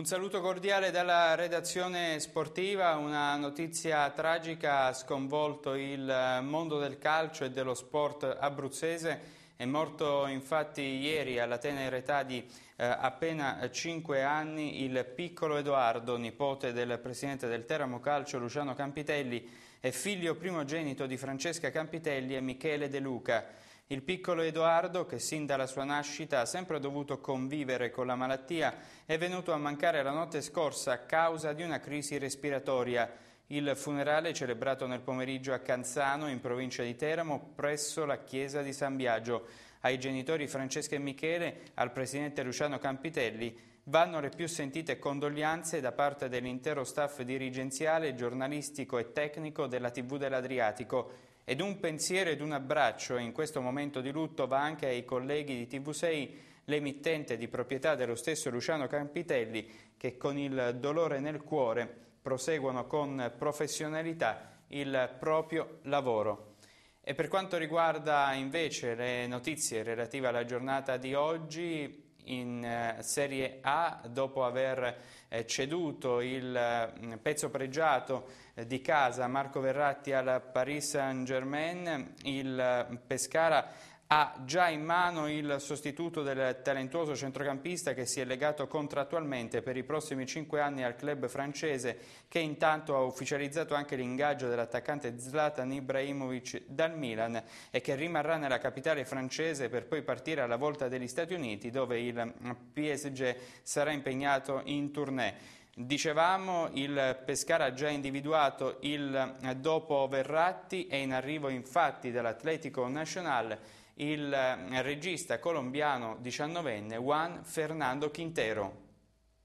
Un saluto cordiale dalla redazione sportiva, una notizia tragica ha sconvolto il eh, mondo del calcio e dello sport abruzzese. È morto infatti ieri alla tenera età di eh, appena 5 anni il piccolo Edoardo, nipote del presidente del Teramo Calcio Luciano Campitelli e figlio primogenito di Francesca Campitelli e Michele De Luca. Il piccolo Edoardo, che sin dalla sua nascita ha sempre dovuto convivere con la malattia, è venuto a mancare la notte scorsa a causa di una crisi respiratoria. Il funerale è celebrato nel pomeriggio a Canzano, in provincia di Teramo, presso la chiesa di San Biagio. Ai genitori Francesca e Michele, al presidente Luciano Campitelli, vanno le più sentite condoglianze da parte dell'intero staff dirigenziale, giornalistico e tecnico della TV dell'Adriatico ed un pensiero ed un abbraccio in questo momento di lutto va anche ai colleghi di TV6, l'emittente di proprietà dello stesso Luciano Campitelli, che con il dolore nel cuore proseguono con professionalità il proprio lavoro. E per quanto riguarda invece le notizie relative alla giornata di oggi, in eh, Serie A dopo aver eh, ceduto il mm, pezzo pregiato eh, di casa Marco Verratti al Paris Saint Germain, il mm, Pescara ha già in mano il sostituto del talentuoso centrocampista che si è legato contrattualmente per i prossimi cinque anni al club francese che intanto ha ufficializzato anche l'ingaggio dell'attaccante Zlatan Ibrahimovic dal Milan e che rimarrà nella capitale francese per poi partire alla volta degli Stati Uniti dove il PSG sarà impegnato in tournée. Dicevamo il Pescara ha già individuato il dopo Verratti, è in arrivo infatti dall'Atletico Nacional il eh, regista colombiano diciannovenne Juan Fernando Quintero.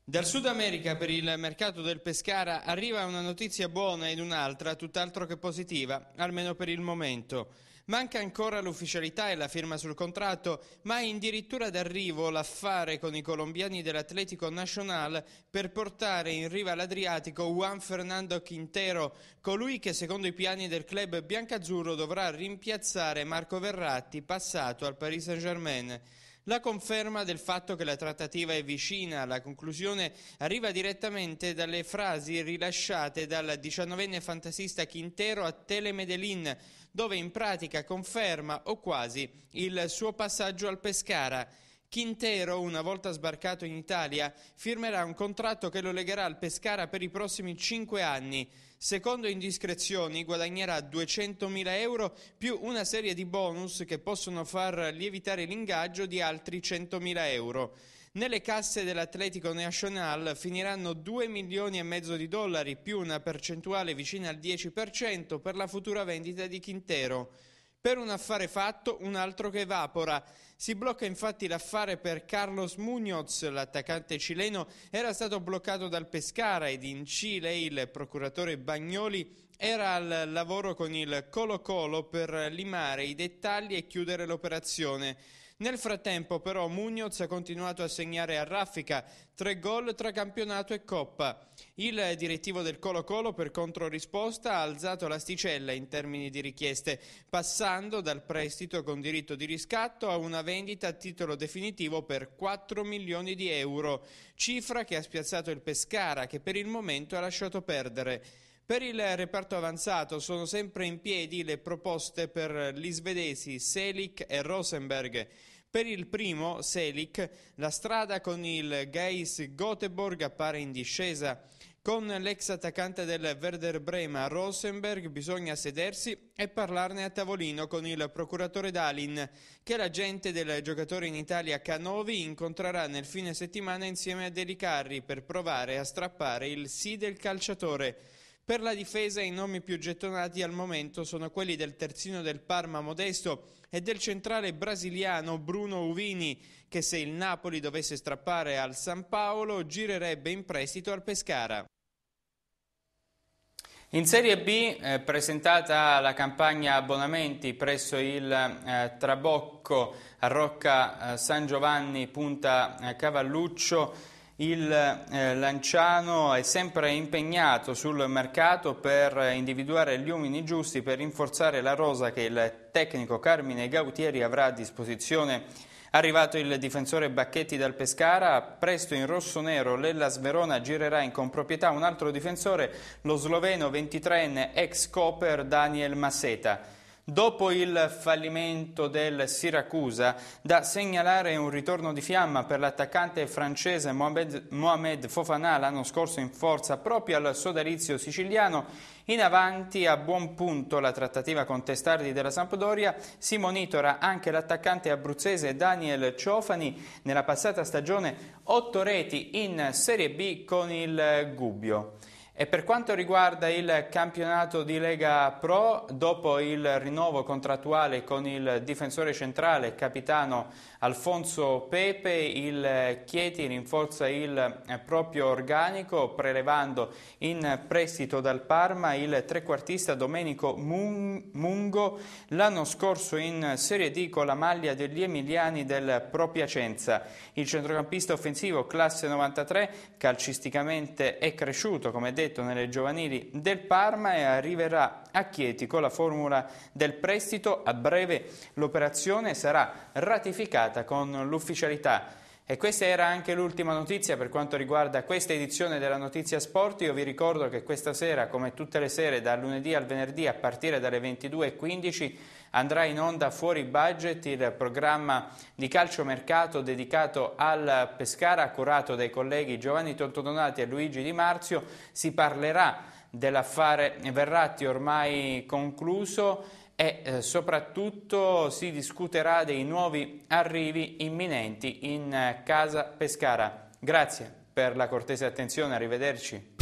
Dal Sud America per il mercato del Pescara arriva una notizia buona ed un'altra tutt'altro che positiva, almeno per il momento. Manca ancora l'ufficialità e la firma sul contratto, ma è addirittura d'arrivo l'affare con i colombiani dell'Atletico Nacional per portare in riva all'Adriatico Juan Fernando Quintero, colui che secondo i piani del club biancazzurro dovrà rimpiazzare Marco Verratti, passato al Paris Saint-Germain. La conferma del fatto che la trattativa è vicina alla conclusione arriva direttamente dalle frasi rilasciate dal diciannovenne fantasista Quintero a Telemedelin, dove in pratica conferma o quasi il suo passaggio al Pescara. Quintero, una volta sbarcato in Italia, firmerà un contratto che lo legherà al Pescara per i prossimi cinque anni. Secondo indiscrezioni guadagnerà 200.000 euro più una serie di bonus che possono far lievitare l'ingaggio di altri 100.000 euro. Nelle casse dell'Atletico Nacional finiranno 2 milioni e mezzo di dollari più una percentuale vicina al 10% per la futura vendita di Quintero. Per un affare fatto, un altro che evapora. Si blocca infatti l'affare per Carlos Muñoz, l'attaccante cileno era stato bloccato dal Pescara ed in Cile il procuratore Bagnoli era al lavoro con il Colo Colo per limare i dettagli e chiudere l'operazione. Nel frattempo però Muñoz ha continuato a segnare a raffica tre gol tra campionato e coppa. Il direttivo del Colo Colo per controrisposta ha alzato l'asticella in termini di richieste, passando dal prestito con diritto di riscatto a una vendita a titolo definitivo per 4 milioni di euro, cifra che ha spiazzato il Pescara che per il momento ha lasciato perdere. Per il reparto avanzato sono sempre in piedi le proposte per gli svedesi Selic e Rosenberg. Per il primo, Selic, la strada con il Geis Göteborg appare in discesa. Con l'ex attaccante del Werder Brema Rosenberg bisogna sedersi e parlarne a tavolino con il procuratore Dalin, che l'agente del giocatore in Italia Canovi incontrerà nel fine settimana insieme a Delicarri per provare a strappare il sì del calciatore. Per la difesa i nomi più gettonati al momento sono quelli del terzino del Parma Modesto e del centrale brasiliano Bruno Uvini, che se il Napoli dovesse strappare al San Paolo girerebbe in prestito al Pescara. In Serie B eh, presentata la campagna abbonamenti presso il eh, Trabocco a Rocca eh, San Giovanni Punta eh, Cavalluccio il eh, Lanciano è sempre impegnato sul mercato per individuare gli uomini giusti per rinforzare la rosa che il tecnico Carmine Gautieri avrà a disposizione Arrivato il difensore Bacchetti dal Pescara, presto in rosso-nero l'Ellas Verona girerà in comproprietà un altro difensore, lo sloveno 23enne ex Koper Daniel Masseta. Dopo il fallimento del Siracusa, da segnalare un ritorno di fiamma per l'attaccante francese Mohamed, Mohamed Fofana l'anno scorso in forza proprio al sodalizio siciliano. In avanti, a buon punto, la trattativa con testardi della Sampdoria si monitora anche l'attaccante abruzzese Daniel Ciofani. Nella passata stagione 8 reti in Serie B con il Gubbio. E per quanto riguarda il campionato di Lega Pro, dopo il rinnovo contrattuale con il difensore centrale, capitano Alfonso Pepe, il Chieti rinforza il proprio organico prelevando in prestito dal Parma il trequartista Domenico Mungo, l'anno scorso in Serie D con la maglia degli Emiliani del Pro Piacenza. Il centrocampista offensivo classe 93 calcisticamente è cresciuto, come detto, scudetto nelle giovanili del Parma e arriverà a Chieti con la formula del prestito. A breve l'operazione sarà ratificata con l'ufficialità e questa era anche l'ultima notizia per quanto riguarda questa edizione della Notizia Sport. Io vi ricordo che questa sera, come tutte le sere, dal lunedì al venerdì, a partire dalle 22.15, andrà in onda fuori budget il programma di calciomercato dedicato al Pescara, curato dai colleghi Giovanni Tontodonati e Luigi Di Marzio. Si parlerà dell'affare Verratti ormai concluso e eh, soprattutto si discuterà dei nuovi arrivi imminenti in eh, Casa Pescara. Grazie per la cortese attenzione, arrivederci.